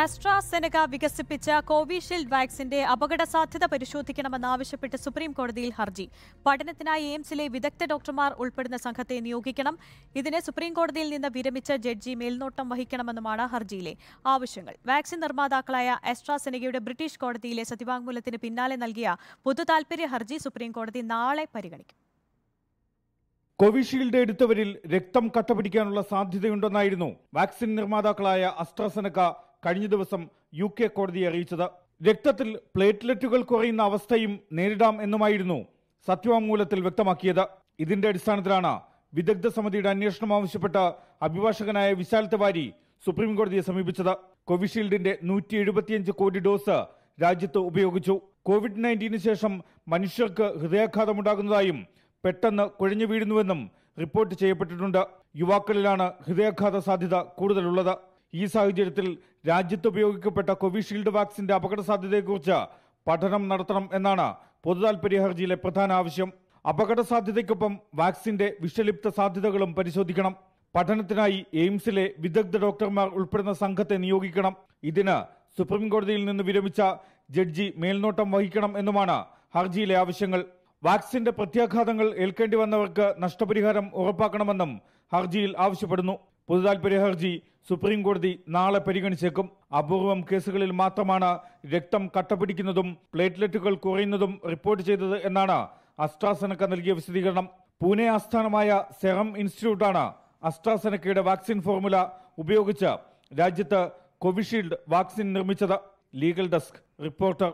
AstraZeneca വികസിപ്പിച്ച Covishield വാക്സിന്റെ അപകട സാധ്യത പരിശോധിക്കണമെന്നാവശ്യപ്പെട്ട് സുപ്രീം കോടതിയിൽ ഹർജി പഠനത്തിനായി എയിംസിലെ വിദഗ്ധ ഡോക്ടർമാർ ഉൾപ്പെടുന്ന സംഘത്തെ നിയോഗിക്കണം ഇതിന് സുപ്രീം കോടതിയിൽ നിന്ന് വിരമിച്ച ജഡ്ജി മേൽനോട്ടം വഹിക്കണമെന്നുമാണ് ഹർജിയിലെ ആവശ്യങ്ങൾ വാക്സിൻ നിർമ്മാതാക്കളായ ആസ്ട്രാസെനകയുടെ ബ്രിട്ടീഷ് കോടതിയിലെ സത്യവാങ്മൂലത്തിന് പിന്നാലെ നൽകിയ പൊതുതാൽപര്യ ഹർജി സുപ്രീം കോടതി നാളെ പരിഗണിക്കും കോവിഷീൽഡ് എടുത്തവരിൽ രക്തം കട്ടപിടിക്കാനുള്ള സാധ്യതയുണ്ടെന്നായിരുന്നു വാക്സിൻ നിർമ്മാതാക്കളായ അസ്ട്രസനക്ക കഴിഞ്ഞ ദിവസം യു കെ കോടതിയെ അറിയിച്ചത് രക്തത്തിൽ പ്ലേറ്റ്ലെറ്റുകൾ കുറയുന്ന അവസ്ഥയും നേരിടാം എന്നുമായിരുന്നു സത്യവാങ്മൂലത്തിൽ വ്യക്തമാക്കിയത് ഇതിന്റെ അടിസ്ഥാനത്തിലാണ് വിദഗ്ധ സമിതിയുടെ അന്വേഷണം ആവശ്യപ്പെട്ട അഭിഭാഷകനായ വിശാൽ തിവാരി സുപ്രീംകോടതിയെ സമീപിച്ചത് കോവിഷീൽഡിന്റെ നൂറ്റി എഴുപത്തിയഞ്ച് കോടി ഡോസ് രാജ്യത്ത് ഉപയോഗിച്ചു കോവിഡ് നയൻറ്റീന് ശേഷം മനുഷ്യർക്ക് ഹൃദയാഘാതമുണ്ടാകുന്നതായും പെട്ടെന്ന് കുഴഞ്ഞു വീഴുന്നുവെന്നും റിപ്പോർട്ട് ചെയ്യപ്പെട്ടിട്ടുണ്ട് യുവാക്കളിലാണ് ഹൃദയാഘാത സാധ്യത കൂടുതലുള്ളത് ഈ സാഹചര്യത്തിൽ രാജ്യത്ത് ഉപയോഗിക്കപ്പെട്ട കോവിഷീൽഡ് വാക്സിന്റെ അപകട സാധ്യതയെക്കുറിച്ച് പഠനം നടത്തണം എന്നാണ് പൊതുതാൽപര്യ ഹർജിയിലെ പ്രധാന ആവശ്യം അപകട സാധ്യതയ്ക്കൊപ്പം വാക്സിന്റെ വിഷലിപ്ത സാധ്യതകളും പരിശോധിക്കണം പഠനത്തിനായി എയിംസിലെ വിദഗ്ധ ഡോക്ടർമാർ ഉൾപ്പെടുന്ന സംഘത്തെ നിയോഗിക്കണം ഇതിന് സുപ്രീം കോടതിയിൽ നിന്ന് വിരമിച്ച ജഡ്ജി മേൽനോട്ടം വഹിക്കണം എന്നുമാണ് ഹർജിയിലെ ആവശ്യങ്ങൾ വാക്സിന്റെ പ്രത്യാഘാതങ്ങൾ ഏൽക്കേണ്ടി വന്നവർക്ക് നഷ്ടപരിഹാരം ഉറപ്പാക്കണമെന്നും ഹർജിയിൽ ആവശ്യപ്പെടുന്നു പൊതുതാൽപര്യ ഹർജി സുപ്രീം കോടതി നാളെ പരിഗണിച്ചേക്കും അപൂർവം കേസുകളിൽ മാത്രമാണ് രക്തം കട്ടപിടിക്കുന്നതും പ്ലേറ്റ്ലെറ്റുകൾ കുറയുന്നതും റിപ്പോർട്ട് ചെയ്തത് എന്നാണ് അസ്ട്രാസെനക്ക നൽകിയ വിശദീകരണം പൂനെ ആസ്ഥാനമായ സെറം ഇൻസ്റ്റിറ്റ്യൂട്ടാണ് അസ്ട്രാസെനക്കയുടെ വാക്സിൻ ഫോർമുല ഉപയോഗിച്ച് രാജ്യത്ത് കോവിഷീൽഡ് വാക്സിൻ നിർമ്മിച്ചത് ലീഗൽ ഡെസ്ക് റിപ്പോർട്ടർ